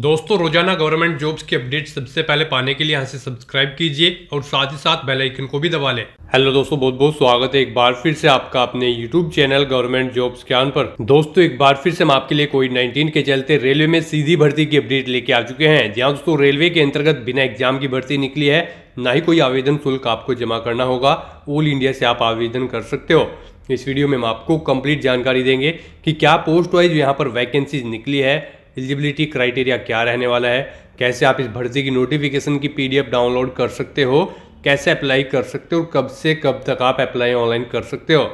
दोस्तों रोजाना government jobs की अपडेट सबसे पहले पाने के लिए यहाँ से सब्सक्राइब कीजिए और साथ ही साथ बेल आइकन को भी दबा लें हेलो दोस्तों बहुत बहुत स्वागत है एक बार फिर से आपका अपने यूट्यूब चैनल गवर्नमेंट जॉब्स आन पर दोस्तों एक बार फिर से हम आपके लिए कोविड 19 के चलते रेलवे में सीधी भर्ती की अपडेट लेके आ चुके हैं जहाँ दोस्तों रेलवे के अंतर्गत बिना एग्जाम की भर्ती निकली है ना ही कोई आवेदन शुल्क आपको जमा करना होगा ऑल इंडिया से आप आवेदन कर सकते हो इस वीडियो में हम आपको कंप्लीट जानकारी देंगे कि क्या पोस्ट वाइज यहाँ पर वैकेंसीज निकली है एलिजिबिलिटी क्राइटेरिया क्या रहने वाला है कैसे आप इस भर्ती की नोटिफिकेशन की पीडीएफ डाउनलोड कर सकते हो कैसे अप्लाई कर सकते हो और कब से कब तक आप अप्लाई ऑनलाइन कर सकते हो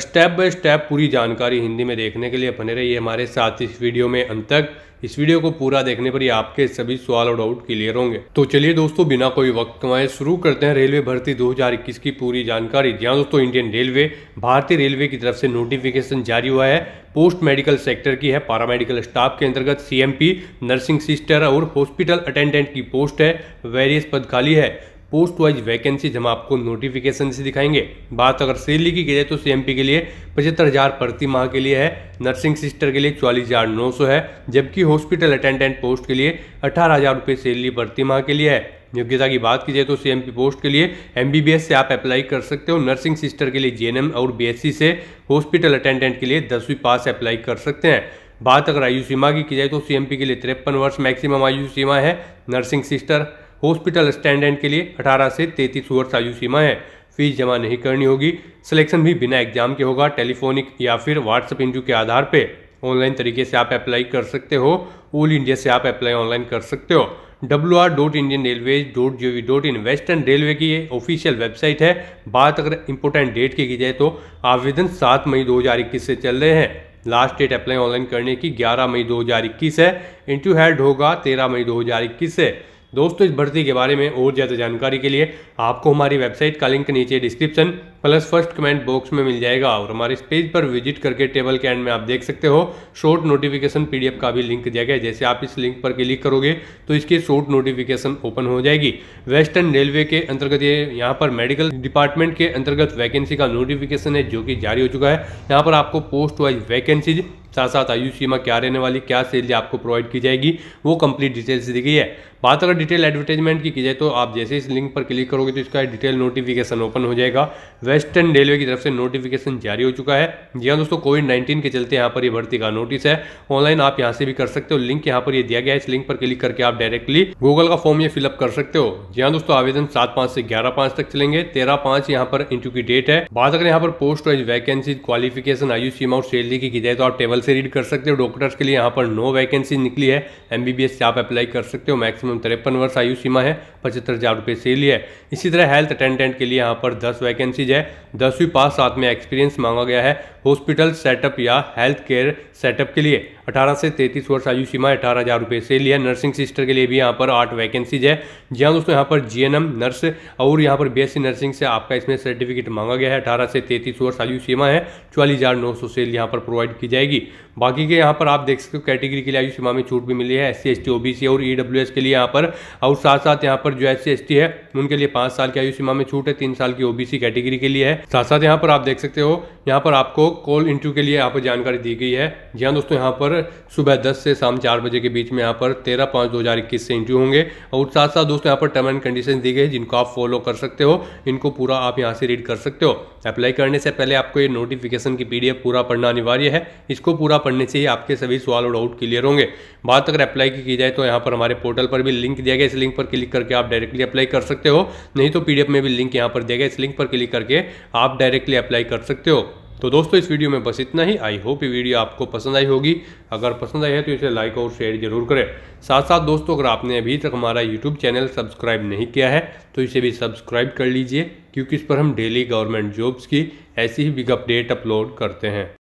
स्टेप बाय स्टेप पूरी जानकारी हिंदी में देखने के लिए बने रहिए हमारे साथ इस वीडियो में अंत तक इस वीडियो को पूरा देखने पर ही आपके सभी सवाल और डाउट क्लियर होंगे तो चलिए दोस्तों बिना कोई वक्त कमाए शुरू करते हैं रेलवे भर्ती 2021 की पूरी जानकारी जहाँ दोस्तों इंडियन रेलवे भारतीय रेलवे की तरफ से नोटिफिकेशन जारी हुआ है पोस्ट मेडिकल सेक्टर की है पारामेडिकल स्टाफ के अंतर्गत सीएमपी नर्सिंग सिस्टर और हॉस्पिटल अटेंडेंट की पोस्ट है वेरियस पद खाली है पोस्ट वाइज वैकेंसी जमा आपको नोटिफिकेशन से दिखाएंगे बात अगर सेलरी की जाए तो सीएमपी के लिए पचहत्तर हज़ार प्रति माह के लिए है नर्सिंग सिस्टर के लिए चौलीस हज़ार नौ सौ है जबकि हॉस्पिटल अटेंडेंट पोस्ट के लिए अठारह हज़ार रुपये सैलरी प्रति माह के लिए है योग्यता की बात की जाए तो सी पोस्ट के लिए एम से आप अप्लाई कर सकते हो नर्सिंग सिस्टर के लिए जे और बी से हॉस्पिटल अटेंडेंट के लिए दसवीं पास अप्लाई कर सकते हैं बात अगर आयु सीमा की की जाए तो सीएमपी के लिए तिरपन वर्ष मैक्सिमम आयु सीमा है नर्सिंग सिस्टर हॉस्पिटल स्टैंडेंट के लिए 18 से 33 वर्ष आयु सीमा है फीस जमा नहीं करनी होगी सिलेक्शन भी बिना एग्जाम के होगा टेलीफोनिक या फिर व्हाट्सअप इंटरव्यू के आधार पर ऑनलाइन तरीके से आप अप्लाई कर सकते हो ऑल इंडिया से आप अप्लाई ऑनलाइन कर सकते हो W R dot Indian railway dot G V dot in western railway की ये ऑफिशियल वेबसाइट है बात अगर इंपोर्टेंट डेट की की जाए तो आवेदन सात मई दो हज़ार इक्कीस से चल रहे हैं लास्ट डेट अप्लाई ऑनलाइन करने की ग्यारह मई दो हज़ार इक्कीस है इंटरव्यू हेड होगा तेरह मई दो हज़ार इक्कीस से दोस्तों इस भर्ती के बारे में और ज़्यादा जानकारी के लिए आपको हमारी वेबसाइट का लिंक नीचे description plus first comment box में मिल जाएगा और हमारे इस पेज पर विजिट करके टेबल के एंड में आप देख सकते हो शॉर्ट नोटिफिकेशन पीडीएफ का भी लिंक दिया गया जैसे आप इस लिंक पर क्लिक करोगे तो इसकी शॉर्ट नोटिफिकेशन ओपन हो जाएगी वेस्टर्न रेलवे के अंतर्गत ये यहाँ पर मेडिकल डिपार्टमेंट के अंतर्गत वैकेंसी का नोटिफिकेशन है जो कि जारी हो चुका है यहाँ पर आपको पोस्ट वाइज वैकेंसीज साथ साथ आयु सीमा क्या रहने वाली क्या सैलरी आपको प्रोवाइड की जाएगी वो कंप्लीट डिटेल्स दी गई है बात अगर डिटेल एडवर्टाइजमेंट की की जाए तो आप जैसे इस लिंक पर क्लिक करोगे तो इसका डिटेल नोटिफिकेशन ओपन हो जाएगा वेस्टर्न रेलवे की तरफ से नोटिफिकेशन जारी हो चुका है जी हाँ दोस्तों कोविड नाइन्टीन के चलते यहाँ पर ये भर्ती का नोटिस है ऑनलाइन आप यहाँ से भी कर सकते हो लिंक यहाँ पर ये दिया गया है इस लिंक पर क्लिक करके आप डायरेक्टली गूगल का फॉर्म ये फिलअप कर सकते हो जी हाँ दोस्तों आवेदन सात पांच से ग्यारह पांच तक चलेंगे तेरह पांच यहाँ पर इंटरव्यू की डेट है बात अगर यहाँ पर पोस्ट वाइज वैकेंसी क्वालिफिकेशन आयु सीमा और सैलरी की जाए तो आप टेबल से रीड कर सकते हो डॉक्टर्स के लिए यहाँ पर नो वैकेंसी निकली है एम से आप अप्लाई कर सकते हो मैक्सिमम तिरपन वर्ष आयु सीमा है पचहत्तर हज़ार रुपये से है इसी तरह हेल्थ अटेंडेंट के लिए यहाँ पर दस वैकेंसीज है दसवीं पास साथ में एक्सपीरियंस मांगा गया है हॉस्पिटल सेटअप या हेल्थ केयर सेटअप के लिए 18 से 33 वर्ष आयु सीमा अठारह हज़ार रुपये से लिया नर्सिंग सिस्टर के लिए भी यहाँ पर आठ वैकेंसीज है जी हाँ दोस्तों यहाँ पर जीएनएम नर्स और यहाँ पर बीएससी नर्सिंग से आपका इसमें सर्टिफिकेट मांगा गया है अठारह से तैतीस वर्ष आयु सीमा है चौवालीस हज़ार नौ सौ सेल यहाँ पर प्रोवाइड की जाएगी बाकी के यहाँ पर आप देख सकते हो कैटेगरी के लिए आयु सीमा में छूट भी मिली है S C S T O B C और ई डब्ल्यू एस के लिए यहाँ पर और साथ साथ यहाँ पर जो एस सी एस टी है उनके लिए पाँच साल की आयु सीमा में छूट है तीन साल की ओ बी सी कैटेगरी के लिए है साथ साथ यहाँ पर आप देख सकते हो यहाँ पर आपको कॉल इंटरव्यू के लिए यहाँ पर जानकारी दी गई है जी हाँ दोस्तों यहाँ पर सुबह 10 से शाम चार बजे के बीच में यहाँ पर 13 पाँच 2021 से इंट्री होंगे और साथ साथ दोस्तों यहाँ पर टर्म एंड कंडीशन दी गई जिनको आप फॉलो कर सकते हो इनको पूरा आप यहाँ से रीड कर सकते हो अप्लाई करने से पहले आपको ये नोटिफिकेशन की पीडीएफ पूरा पढ़ना अनिवार्य है इसको पूरा पढ़ने से ही आपके सभी सवाल और डाउट क्लियर होंगे बात अगर अप्लाई की, जाए तो यहाँ पर हमारे पोर्टल पर भी लिंक दिया गया इस लिंक पर क्लिक करके आप डायरेक्टली अप्लाई कर सकते हो नहीं तो पी में भी लिंक यहाँ पर दिया गया इस लिंक पर क्लिक करके आप डायरेक्टली अप्लाई कर सकते हो तो दोस्तों इस वीडियो में बस इतना ही आई होप ये वीडियो आपको पसंद आई होगी अगर पसंद आई है तो इसे लाइक और शेयर जरूर करें साथ साथ दोस्तों अगर आपने अभी तक हमारा यूट्यूब चैनल सब्सक्राइब नहीं किया है तो इसे भी सब्सक्राइब कर लीजिए क्योंकि इस पर हम डेली गवर्नमेंट जॉब्स की ऐसी ही बिग अपडेट अपलोड करते हैं